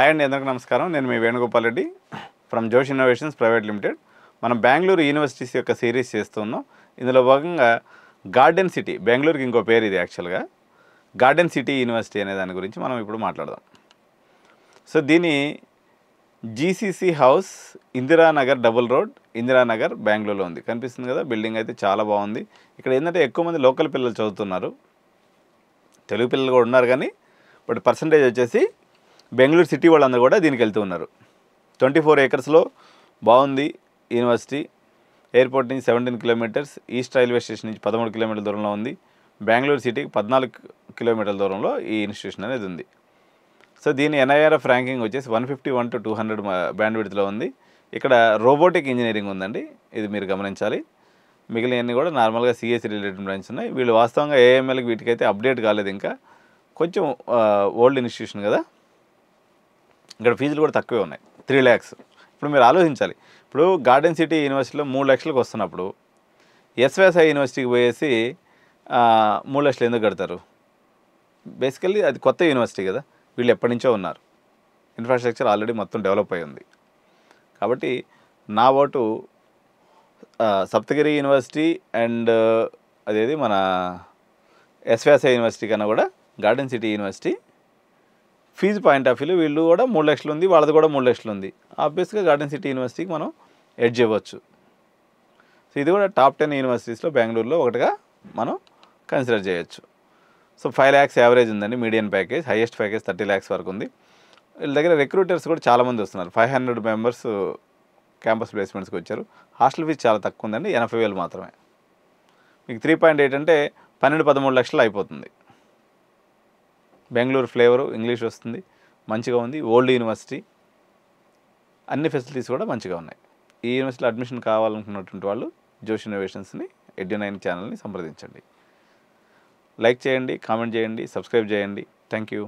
hi అండి ఎందుకు నమస్కారం నేను మీ Venugopal Reddy from Josh innovations private limited మనం బెంగళూరు యూనివర్సిటీస్ యొక్క సిరీస్ చేస్తున్నాం ఇందులో భాగంగా గార్డెన్ సిటీ బెంగళూరుకి ఇంకో పేరు ఇది యాక్చువల్గా గార్డెన్ సిటీ యూనివర్సిటీ అనే దాని గురించి మనం ఇప్పుడు మాట్లాడదాం సో దీని GCC house Indiranagar double road Indiranagar బెంగళూరులో ఉంది కనిపిస్తుంది కదా బిల్డింగ్ అయితే చాలా బాగుంది ఇక్కడ ఏంటంటే ఎక్కువ మంది లోకల్ పిల్లలు చదువుతున్నారు తెలుగు పిల్లలు కూడా ఉన్నారు కానీ బట్ పర్సంటేజ్ వచ్చేసి బెంగళూరు సిటీ వాళ్ళందరూ కూడా దీనికి వెళ్తూ ఉన్నారు ట్వంటీ ఫోర్ ఏకర్స్లో బాగుంది యూనివర్సిటీ ఎయిర్పోర్ట్ నుంచి seventeen kilometres east railway station నుంచి పదమూడు కిలోమీటర్ల దూరంలో ఉంది బెంగళూరు సిటీకి పద్నాలుగు కిలోమీటర్ల దూరంలో ఈ ఇన్స్టిట్యూషన్ అనేది ఉంది సో దీని ఎన్ఐఆర్ఎఫ్ ర్యాంకింగ్ వచ్చేసి one fifty one to two hundred band విడ్త్లో ఉంది ఇక్కడ రోబోటిక్ ఇంజనీరింగ్ ఉందండి ఇది మీరు గమనించాలి మిగిలినవన్నీ కూడా నార్మల్గా సిఎస్సి రిలేటెడ్ బ్రాంచ్ ఉన్నాయి వీళ్ళు వాస్తవంగా ఏఎంఎల్కి వీటికైతే అప్డేట్ కాలేదు ఇంకా కొంచెం ఓల్డ్ ఇన్స్టిట్యూషన్ కదా ఇక్కడ ఫీజులు కూడా తక్కువే ఉన్నాయి త్రీ ల్యాక్స్ ఇప్పుడు మీరు ఆలోచించాలి ఇప్పుడు గార్డెన్ సిటీ యూనివర్సిటీలో మూడు లక్షలకు వస్తున్నప్పుడు ఎస్వేసఐ యూనివర్సిటీకి పోయేసి మూడు లక్షలు ఎందుకు కడతారు బేసికల్లీ అది కొత్త యూనివర్సిటీ కదా వీళ్ళు ఎప్పటి నుంచో ఉన్నారు ఇన్ఫ్రాస్ట్రక్చర్ ఆల్రెడీ మొత్తం డెవలప్ అయి ఉంది కాబట్టి నా ఓటు సప్తగిరి యూనివర్సిటీ అండ్ అదేది మన ఎస్వేసఐ యూనివర్సిటీ కన్నా కూడా garden city university fee point of వ్యూలో వీళ్ళు కూడా మూడు లక్షలు ఉంది వాళ్ళది కూడా మూడు లక్షలు ఉంది ఆబ్వియస్గా గార్డెన్ సిటీ యూనివర్సిటీకి మనం ఎడ్జ్ చేయవచ్చు సో ఇది కూడా టాప్ టెన్ యూనివర్సిటీస్లో బెంగళూరులో ఒకటిగా మనం కన్సిడర్ చేయొచ్చు సో ఫైవ్ ల్యాక్స్ యావరేజ్ ఉందండి medium package highest package thirty lakhs వరకు ఉంది వీళ్ళ దగ్గర రిక్రూటర్స్ కూడా చాలామంది వస్తున్నారు ఫైవ్ హండ్రెడ్ మెంబర్స్ క్యాంపస్ ప్లేస్మెంట్స్కి వచ్చారు హాస్టల్ ఫీజు చాలా తక్కువ ఉందండి ఎనభై వేలు మాత్రమే మీకు త్రీ పాయింట్ ఎయిట్ అంటే పన్నెండు పదమూడు లక్షలు అయిపోతుంది బెంగళూరు ఫ్లేవరు ఇంగ్లీష్ వస్తుంది మంచిగా ఉంది ఓల్డ్ యూనివర్సిటీ అన్ని ఫెసిలిటీస్ కూడా మంచిగా ఉన్నాయి ఈ యూనివర్సిటీలో అడ్మిషన్ కావాలనుకున్నటువంటి వాళ్ళు జోష్ ఇన్నోవేషన్స్ని ఎడ్డి నైన్ ఛానల్ని సంప్రదించండి లైక్ చేయండి కామెంట్ చేయండి సబ్స్క్రైబ్ చేయండి థ్యాంక్ యూ